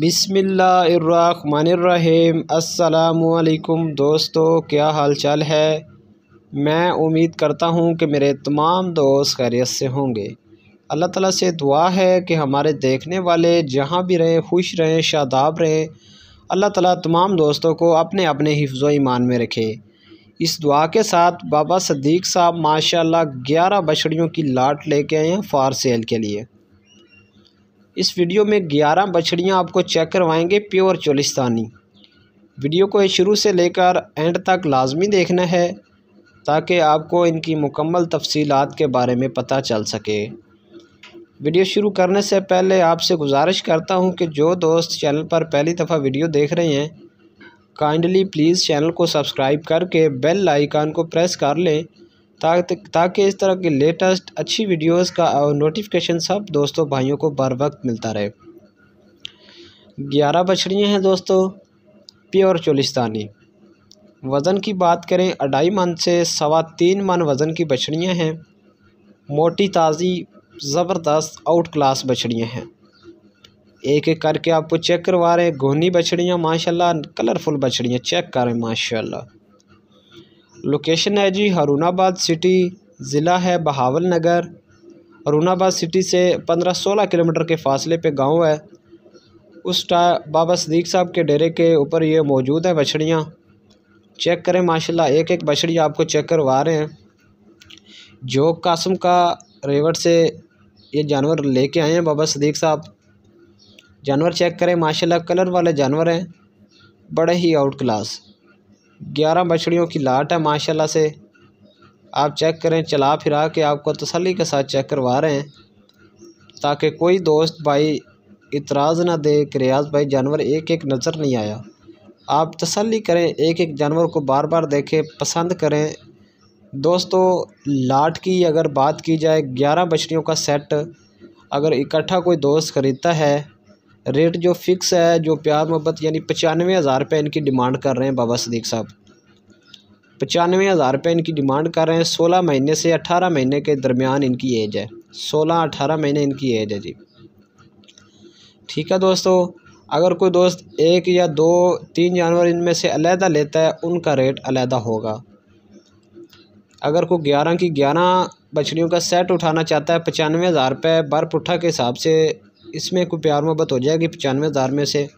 बिसमीम् अल्लाम दोस्तों क्या हाल चाल है मैं उम्मीद करता हूँ कि मेरे तमाम दोस्त खैरियत से होंगे अल्लाह ताला से दुआ है कि हमारे देखने वाले जहाँ भी रहें खुश रहें शादाब रहें अल्लाह ताला तमाम दोस्तों को अपने अपने हिफ्ज़ ईमान में रखे इस दुआ के साथ बाबा सदीक साहब माशाल्लाह ग्यारह बछड़ियों की लाट लेके आए हैं फार सेल के लिए इस वीडियो में ग्यारह बछड़ियाँ आपको चेक करवाएंगे प्योर चोलिस्तानी वीडियो को शुरू से लेकर एंड तक लाजमी देखना है ताकि आपको इनकी मुकम्मल तफसीलात के बारे में पता चल सके वीडियो शुरू करने से पहले आपसे गुजारिश करता हूं कि जो दोस्त चैनल पर पहली दफ़ा वीडियो देख रहे हैं काइंडली प्लीज़ चैनल को सब्सक्राइब करके बेल आइकान को प्रेस कर लें ताकि ताकि इस तरह की लेटेस्ट अच्छी वीडियोस का नोटिफिकेशन सब दोस्तों भाइयों को बर वक्त मिलता रहे ग्यारह बछड़ियाँ हैं दोस्तों प्योर चोलिस्तानी वज़न की बात करें अढ़ाई मन से सवा तीन मन वज़न की बछड़ियाँ हैं मोटी ताज़ी ज़बरदस्त आउट क्लास बछड़ियाँ हैं एक एक करके आपको चेक करवा रहे हैं घोनी बछड़ियाँ माशाल्लाह कलरफुल बछड़ियाँ चेक करें माशाल्लाह लोकेशन है जी हरूणाबाद सिटी ज़िला है बहावल नगर हरूणाबाद सिटी से पंद्रह सोलह किलोमीटर के फासले पे गांव है उस टा बाबा सदीक साहब के डेरे के ऊपर ये मौजूद है बछड़ियाँ चेक करें माशाल्लाह एक एक बछड़ी आपको चेक करवा रहे हैं जो कासम का रेवट से ये जानवर लेके आए हैं बाबा सदीक साहब जानवर चेक करें माशाल्लाह कलर वाले जानवर हैं बड़े ही आउट क्लास ग्यारह बछड़ियों की लाट है माशाल्लाह से आप चेक करें चला फिरा के आपको तसली के साथ चेक करवा रहे हैं ताकि कोई दोस्त भाई इतराज़ ना दे कि रियाज भाई जानवर एक एक नज़र नहीं आया आप तसली करें एक एक जानवर को बार बार देखें पसंद करें दोस्तों लाट की अगर बात की जाए ग्यारह बछड़ियों का सेट अगर इकट्ठा कोई दोस्त ख़रीदता है रेट जो फ़िक्स है जो प्यार मोहब्बत यानी पचानवे हज़ार रुपये इनकी डिमांड कर रहे हैं बाबा सदीक साहब पचानवे हज़ार रुपये इनकी डिमांड कर रहे हैं सोलह महीने से अठारह महीने के दरमियान इनकी एज है सोलह अठारह महीने इनकी एज है जी ठीक है दोस्तों अगर कोई दोस्त एक या दो तीन जानवर इनमें से अलहदा लेता है उनका रेट अलहदा होगा अगर कोई ग्यारह की ग्यारह बछड़ियों का सेट उठाना चाहता है पचानवे हज़ार रुपये बर पुट्ठा के हिसाब से इसमें कोई प्यार मोहब्बत हो जाएगी पचानवे हज़ार में से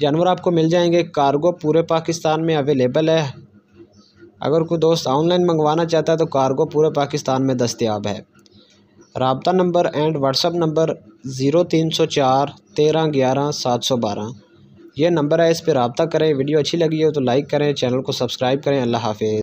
जानवर आपको मिल जाएंगे कार्गो पूरे पाकिस्तान में अवेलेबल है अगर कोई दोस्त ऑनलाइन मंगवाना चाहता है तो कार्गो पूरे पाकिस्तान में दस्तियाब है रबता number and WhatsApp number zero तीन सौ चार तेरह ग्यारह सात सौ बारह यह नंबर है इस पर रबता करें वीडियो अच्छी लगी हो तो लाइक करें चैनल को सब्सक्राइब करें अल्लाह हाफिज़